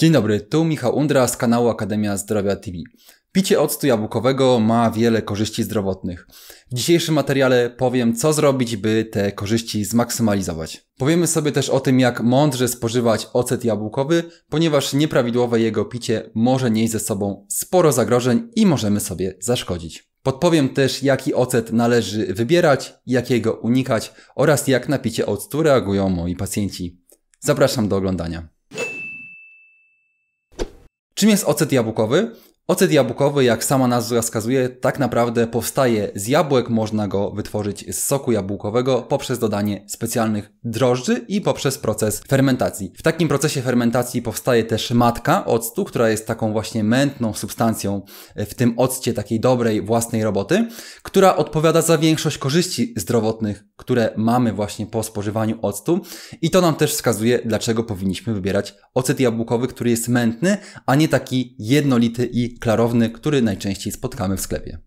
Dzień dobry, tu Michał Undra z kanału Akademia Zdrowia TV. Picie octu jabłkowego ma wiele korzyści zdrowotnych. W dzisiejszym materiale powiem, co zrobić, by te korzyści zmaksymalizować. Powiemy sobie też o tym, jak mądrze spożywać ocet jabłkowy, ponieważ nieprawidłowe jego picie może nieść ze sobą sporo zagrożeń i możemy sobie zaszkodzić. Podpowiem też, jaki ocet należy wybierać, jakiego unikać oraz jak na picie octu reagują moi pacjenci. Zapraszam do oglądania. Czym jest ocet jabłkowy? Ocet jabłkowy, jak sama nazwa wskazuje, tak naprawdę powstaje z jabłek. Można go wytworzyć z soku jabłkowego poprzez dodanie specjalnych drożdży i poprzez proces fermentacji. W takim procesie fermentacji powstaje też matka octu, która jest taką właśnie mętną substancją w tym occie takiej dobrej własnej roboty, która odpowiada za większość korzyści zdrowotnych, które mamy właśnie po spożywaniu octu. I to nam też wskazuje, dlaczego powinniśmy wybierać ocet jabłkowy, który jest mętny, a nie taki jednolity i klarowny, który najczęściej spotkamy w sklepie.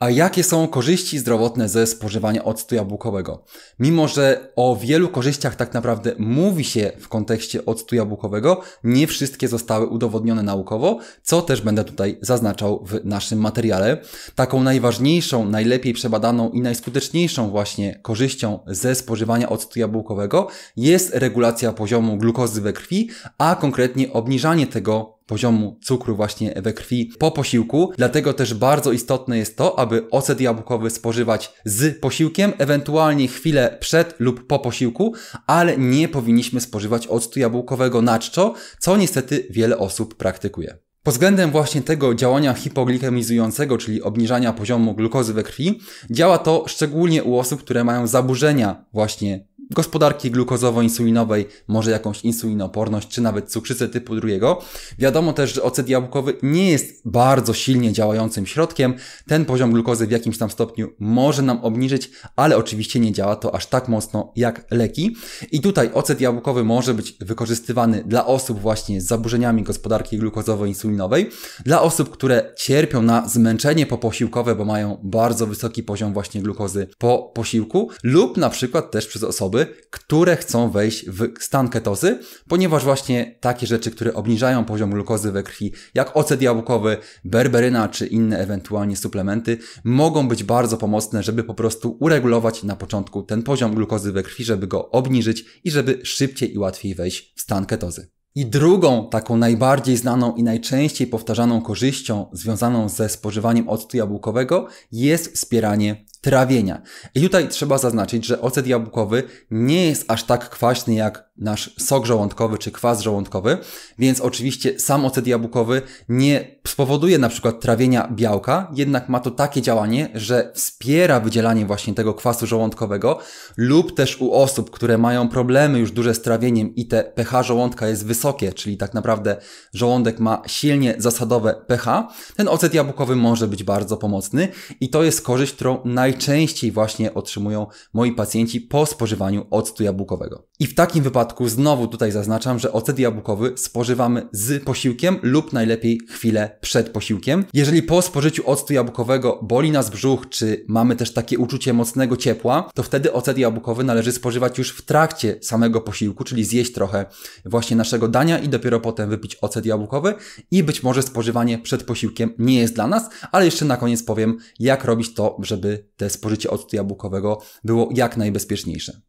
A jakie są korzyści zdrowotne ze spożywania octu jabłkowego? Mimo, że o wielu korzyściach tak naprawdę mówi się w kontekście octu jabłkowego, nie wszystkie zostały udowodnione naukowo, co też będę tutaj zaznaczał w naszym materiale. Taką najważniejszą, najlepiej przebadaną i najskuteczniejszą właśnie korzyścią ze spożywania octu jabłkowego jest regulacja poziomu glukozy we krwi, a konkretnie obniżanie tego poziomu cukru właśnie we krwi po posiłku. Dlatego też bardzo istotne jest to, aby ocet jabłkowy spożywać z posiłkiem, ewentualnie chwilę przed lub po posiłku, ale nie powinniśmy spożywać octu jabłkowego na czczo, co niestety wiele osób praktykuje. Pod względem właśnie tego działania hipoglikemizującego, czyli obniżania poziomu glukozy we krwi, działa to szczególnie u osób, które mają zaburzenia właśnie gospodarki glukozowo-insulinowej, może jakąś insulinoporność, czy nawet cukrzycę typu drugiego. Wiadomo też, że ocet jabłkowy nie jest bardzo silnie działającym środkiem. Ten poziom glukozy w jakimś tam stopniu może nam obniżyć, ale oczywiście nie działa to aż tak mocno jak leki. I tutaj ocet jabłkowy może być wykorzystywany dla osób właśnie z zaburzeniami gospodarki glukozowo-insulinowej, dla osób, które cierpią na zmęczenie poposiłkowe, bo mają bardzo wysoki poziom właśnie glukozy po posiłku lub na przykład też przez osoby, osoby, które chcą wejść w stan ketozy, ponieważ właśnie takie rzeczy, które obniżają poziom glukozy we krwi, jak ocet jabłkowy, berberyna czy inne ewentualnie suplementy, mogą być bardzo pomocne, żeby po prostu uregulować na początku ten poziom glukozy we krwi, żeby go obniżyć i żeby szybciej i łatwiej wejść w stan ketozy. I drugą, taką najbardziej znaną i najczęściej powtarzaną korzyścią związaną ze spożywaniem octu jabłkowego jest wspieranie trawienia. I tutaj trzeba zaznaczyć, że ocet jabłkowy nie jest aż tak kwaśny jak nasz sok żołądkowy czy kwas żołądkowy, więc oczywiście sam ocet jabłkowy nie spowoduje na przykład trawienia białka, jednak ma to takie działanie, że wspiera wydzielanie właśnie tego kwasu żołądkowego lub też u osób, które mają problemy już duże z trawieniem i te pH żołądka jest wysokie, czyli tak naprawdę żołądek ma silnie zasadowe pH, ten ocet jabłkowy może być bardzo pomocny i to jest korzyść, którą najczęściej właśnie otrzymują moi pacjenci po spożywaniu octu jabłkowego. I w takim wypadku przypadku znowu tutaj zaznaczam, że ocet jabłkowy spożywamy z posiłkiem lub najlepiej chwilę przed posiłkiem. Jeżeli po spożyciu octu jabłkowego boli nas brzuch, czy mamy też takie uczucie mocnego ciepła, to wtedy ocet jabłkowy należy spożywać już w trakcie samego posiłku, czyli zjeść trochę właśnie naszego dania i dopiero potem wypić ocet jabłkowy i być może spożywanie przed posiłkiem nie jest dla nas, ale jeszcze na koniec powiem, jak robić to, żeby te spożycie octu jabłkowego było jak najbezpieczniejsze.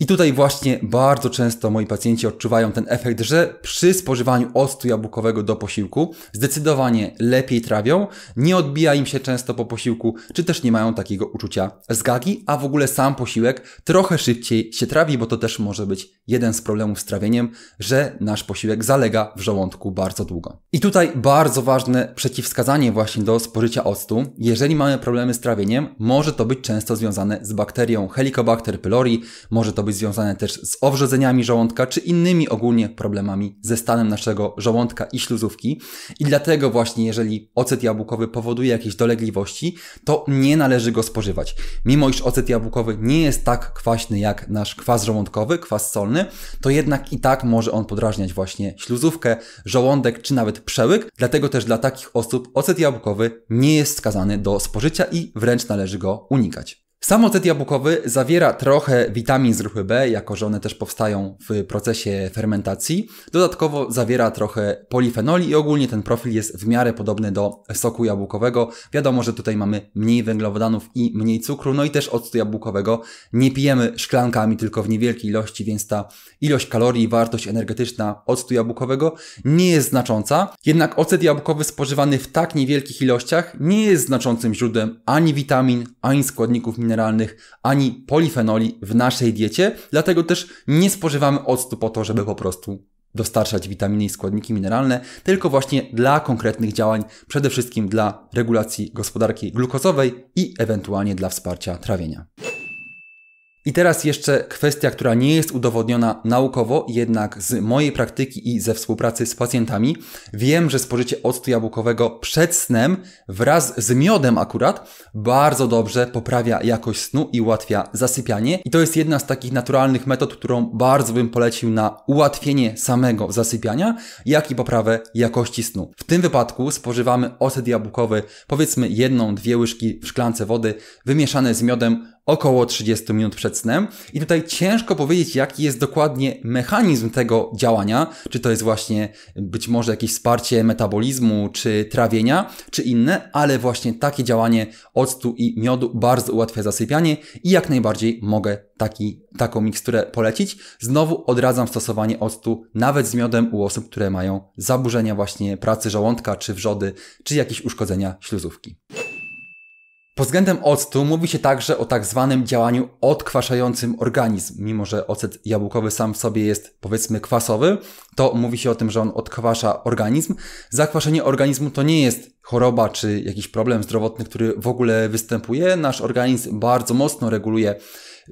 I tutaj właśnie bardzo często moi pacjenci odczuwają ten efekt, że przy spożywaniu octu jabłkowego do posiłku zdecydowanie lepiej trawią, nie odbija im się często po posiłku, czy też nie mają takiego uczucia zgagi, a w ogóle sam posiłek trochę szybciej się trawi, bo to też może być jeden z problemów z trawieniem, że nasz posiłek zalega w żołądku bardzo długo. I tutaj bardzo ważne przeciwwskazanie właśnie do spożycia octu. Jeżeli mamy problemy z trawieniem, może to być często związane z bakterią Helicobacter pylori, może to być być związane też z owrzodzeniami żołądka czy innymi ogólnie problemami ze stanem naszego żołądka i śluzówki. I dlatego właśnie jeżeli ocet jabłkowy powoduje jakieś dolegliwości, to nie należy go spożywać. Mimo iż ocet jabłkowy nie jest tak kwaśny jak nasz kwas żołądkowy, kwas solny, to jednak i tak może on podrażniać właśnie śluzówkę, żołądek czy nawet przełyk. Dlatego też dla takich osób ocet jabłkowy nie jest skazany do spożycia i wręcz należy go unikać. Sam ocet jabłkowy zawiera trochę witamin z grupy B, jako że one też powstają w procesie fermentacji. Dodatkowo zawiera trochę polifenoli i ogólnie ten profil jest w miarę podobny do soku jabłkowego. Wiadomo, że tutaj mamy mniej węglowodanów i mniej cukru, no i też octu jabłkowego nie pijemy szklankami, tylko w niewielkiej ilości, więc ta ilość kalorii i wartość energetyczna octu jabłkowego nie jest znacząca. Jednak ocet jabłkowy spożywany w tak niewielkich ilościach nie jest znaczącym źródłem ani witamin, ani składników mineralnych mineralnych, ani polifenoli w naszej diecie, dlatego też nie spożywamy octu po to, żeby po prostu dostarczać witaminy i składniki mineralne, tylko właśnie dla konkretnych działań, przede wszystkim dla regulacji gospodarki glukozowej i ewentualnie dla wsparcia trawienia. I teraz jeszcze kwestia, która nie jest udowodniona naukowo, jednak z mojej praktyki i ze współpracy z pacjentami wiem, że spożycie octu jabłkowego przed snem wraz z miodem akurat bardzo dobrze poprawia jakość snu i ułatwia zasypianie. I to jest jedna z takich naturalnych metod, którą bardzo bym polecił na ułatwienie samego zasypiania, jak i poprawę jakości snu. W tym wypadku spożywamy ocet jabłkowy powiedzmy jedną, dwie łyżki w szklance wody wymieszane z miodem około 30 minut przed snem. I tutaj ciężko powiedzieć, jaki jest dokładnie mechanizm tego działania, czy to jest właśnie być może jakieś wsparcie metabolizmu, czy trawienia, czy inne, ale właśnie takie działanie octu i miodu bardzo ułatwia zasypianie i jak najbardziej mogę taki, taką miksturę polecić. Znowu odradzam stosowanie octu nawet z miodem u osób, które mają zaburzenia właśnie pracy żołądka, czy wrzody, czy jakieś uszkodzenia śluzówki. Pod względem octu mówi się także o tak zwanym działaniu odkwaszającym organizm. Mimo, że ocet jabłkowy sam w sobie jest powiedzmy kwasowy, to mówi się o tym, że on odkwasza organizm. Zakwaszenie organizmu to nie jest choroba czy jakiś problem zdrowotny, który w ogóle występuje. Nasz organizm bardzo mocno reguluje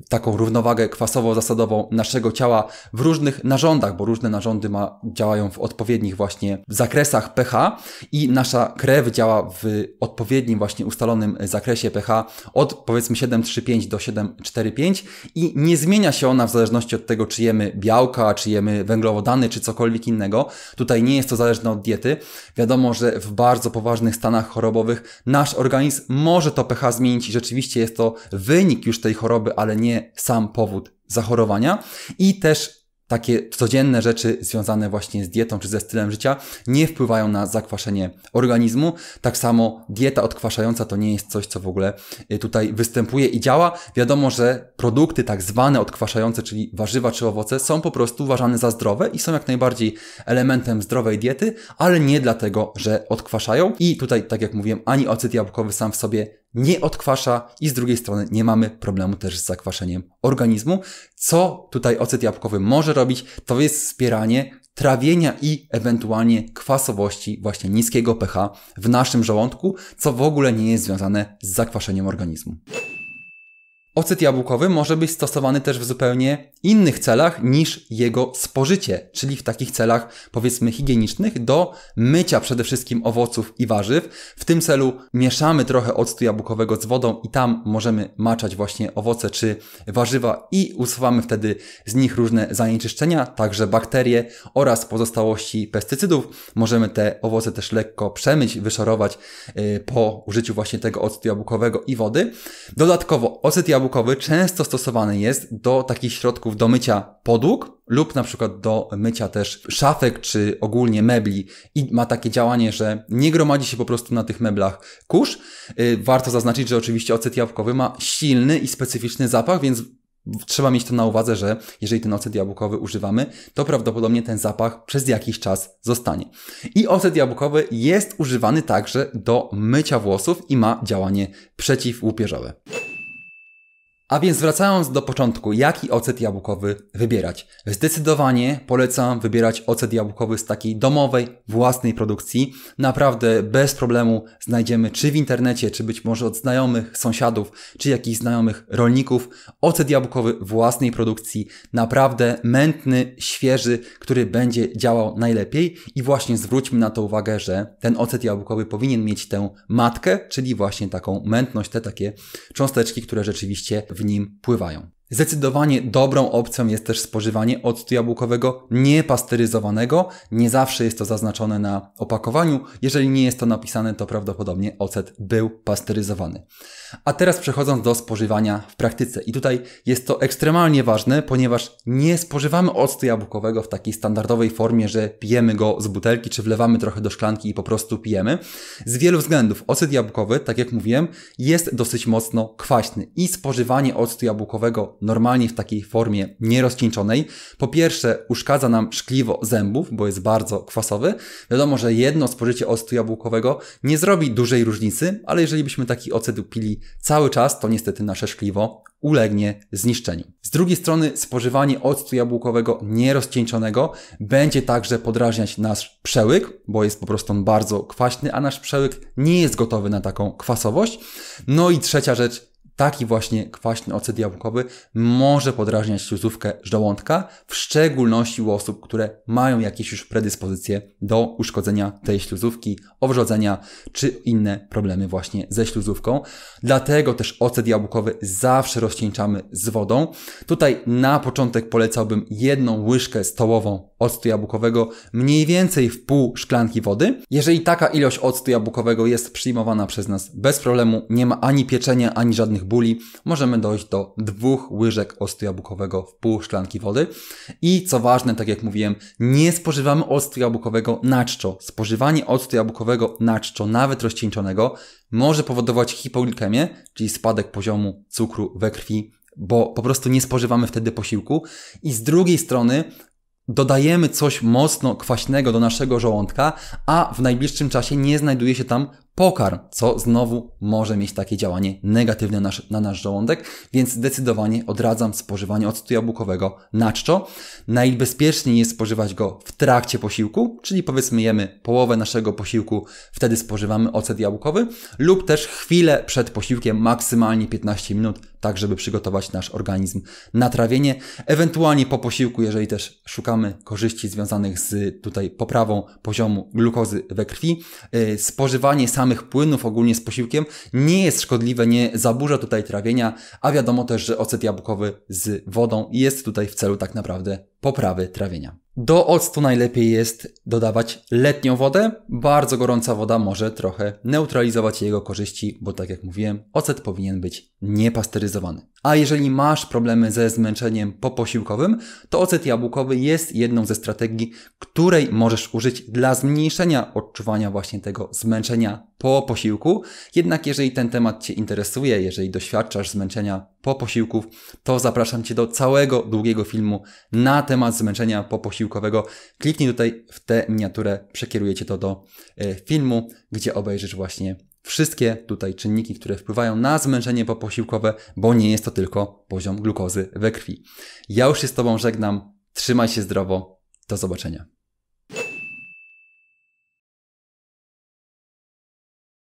taką równowagę kwasowo-zasadową naszego ciała w różnych narządach, bo różne narządy ma, działają w odpowiednich właśnie zakresach pH i nasza krew działa w odpowiednim właśnie ustalonym zakresie pH od powiedzmy 7,35 do 7,45 i nie zmienia się ona w zależności od tego, czy jemy białka, czy jemy węglowodany, czy cokolwiek innego. Tutaj nie jest to zależne od diety. Wiadomo, że w bardzo poważnych stanach chorobowych nasz organizm może to pH zmienić i rzeczywiście jest to wynik już tej choroby, ale nie nie sam powód zachorowania i też takie codzienne rzeczy związane właśnie z dietą czy ze stylem życia nie wpływają na zakwaszenie organizmu. Tak samo dieta odkwaszająca to nie jest coś, co w ogóle y, tutaj występuje i działa. Wiadomo, że produkty tak zwane odkwaszające, czyli warzywa czy owoce, są po prostu uważane za zdrowe i są jak najbardziej elementem zdrowej diety, ale nie dlatego, że odkwaszają. I tutaj, tak jak mówiłem, ani ocet jabłkowy sam w sobie nie odkwasza i z drugiej strony nie mamy problemu też z zakwaszeniem organizmu. Co tutaj ocet jabłkowy może robić, to jest wspieranie trawienia i ewentualnie kwasowości właśnie niskiego pH w naszym żołądku, co w ogóle nie jest związane z zakwaszeniem organizmu. Ocet jabłkowy może być stosowany też w zupełnie innych celach niż jego spożycie, czyli w takich celach powiedzmy higienicznych do mycia przede wszystkim owoców i warzyw. W tym celu mieszamy trochę octu jabłkowego z wodą i tam możemy maczać właśnie owoce czy warzywa i usuwamy wtedy z nich różne zanieczyszczenia, także bakterie oraz pozostałości pestycydów. Możemy te owoce też lekko przemyć, wyszorować y, po użyciu właśnie tego octu jabłkowego i wody. Dodatkowo ocet jabłkowy jabłkowy często stosowany jest do takich środków do mycia podłóg lub na przykład do mycia też szafek czy ogólnie mebli i ma takie działanie, że nie gromadzi się po prostu na tych meblach kurz. Y, warto zaznaczyć, że oczywiście ocet jabłkowy ma silny i specyficzny zapach, więc trzeba mieć to na uwadze, że jeżeli ten ocet jabłkowy używamy, to prawdopodobnie ten zapach przez jakiś czas zostanie. I ocet jabłkowy jest używany także do mycia włosów i ma działanie przeciwłupieżowe. A więc wracając do początku, jaki ocet jabłkowy wybierać? Zdecydowanie polecam wybierać ocet jabłkowy z takiej domowej, własnej produkcji. Naprawdę bez problemu znajdziemy czy w internecie, czy być może od znajomych sąsiadów, czy jakichś znajomych rolników ocet jabłkowy własnej produkcji. Naprawdę mętny, świeży, który będzie działał najlepiej i właśnie zwróćmy na to uwagę, że ten ocet jabłkowy powinien mieć tę matkę, czyli właśnie taką mętność, te takie cząsteczki, które rzeczywiście w nim pływają. Zdecydowanie dobrą opcją jest też spożywanie octu jabłkowego niepasteryzowanego. Nie zawsze jest to zaznaczone na opakowaniu. Jeżeli nie jest to napisane, to prawdopodobnie ocet był pasteryzowany. A teraz przechodząc do spożywania w praktyce. I tutaj jest to ekstremalnie ważne, ponieważ nie spożywamy octu jabłkowego w takiej standardowej formie, że pijemy go z butelki, czy wlewamy trochę do szklanki i po prostu pijemy. Z wielu względów. Ocet jabłkowy, tak jak mówiłem, jest dosyć mocno kwaśny i spożywanie octu jabłkowego normalnie w takiej formie nierozcieńczonej, po pierwsze uszkadza nam szkliwo zębów, bo jest bardzo kwasowy. Wiadomo, że jedno spożycie octu jabłkowego nie zrobi dużej różnicy, ale jeżeli byśmy taki ocet pili cały czas, to niestety nasze szkliwo ulegnie zniszczeniu. Z drugiej strony spożywanie octu jabłkowego nierozcieńczonego będzie także podrażniać nasz przełyk, bo jest po prostu on bardzo kwaśny, a nasz przełyk nie jest gotowy na taką kwasowość. No i trzecia rzecz, Taki właśnie kwaśny ocet jabłkowy może podrażniać śluzówkę żołądka, w szczególności u osób, które mają jakieś już predyspozycje do uszkodzenia tej śluzówki, owrzodzenia czy inne problemy właśnie ze śluzówką. Dlatego też ocet jabłkowy zawsze rozcieńczamy z wodą. Tutaj na początek polecałbym jedną łyżkę stołową octu jabłkowego mniej więcej w pół szklanki wody. Jeżeli taka ilość octu jabłkowego jest przyjmowana przez nas bez problemu, nie ma ani pieczenia, ani żadnych bóli, możemy dojść do dwóch łyżek octu jabłkowego w pół szklanki wody. I co ważne, tak jak mówiłem, nie spożywamy octu jabłkowego na czczo. Spożywanie octu jabłkowego na czczo, nawet rozcieńczonego, może powodować hipoglikemię, czyli spadek poziomu cukru we krwi bo po prostu nie spożywamy wtedy posiłku. I z drugiej strony dodajemy coś mocno kwaśnego do naszego żołądka, a w najbliższym czasie nie znajduje się tam pokarm, co znowu może mieć takie działanie negatywne na nasz, na nasz żołądek, więc zdecydowanie odradzam spożywanie octu jabłkowego na czczo. Najbezpieczniej jest spożywać go w trakcie posiłku, czyli powiedzmy jemy połowę naszego posiłku, wtedy spożywamy ocet jabłkowy lub też chwilę przed posiłkiem, maksymalnie 15 minut, tak żeby przygotować nasz organizm na trawienie. Ewentualnie po posiłku, jeżeli też szukamy korzyści związanych z tutaj poprawą poziomu glukozy we krwi, yy, spożywanie sam samych płynów ogólnie z posiłkiem nie jest szkodliwe, nie zaburza tutaj trawienia, a wiadomo też, że ocet jabłkowy z wodą jest tutaj w celu tak naprawdę poprawy trawienia. Do octu najlepiej jest dodawać letnią wodę. Bardzo gorąca woda może trochę neutralizować jego korzyści, bo tak jak mówiłem, ocet powinien być niepasteryzowany. A jeżeli masz problemy ze zmęczeniem poposiłkowym, to ocet jabłkowy jest jedną ze strategii, której możesz użyć dla zmniejszenia odczuwania właśnie tego zmęczenia po posiłku. Jednak jeżeli ten temat Cię interesuje, jeżeli doświadczasz zmęczenia po posiłku, to zapraszam Cię do całego długiego filmu na temat zmęczenia poposiłkowego. Kliknij tutaj w tę miniaturę, przekieruję Cię to do e, filmu, gdzie obejrzysz właśnie wszystkie tutaj czynniki, które wpływają na zmęczenie poposiłkowe, bo nie jest to tylko poziom glukozy we krwi. Ja już się z Tobą żegnam. Trzymaj się zdrowo. Do zobaczenia.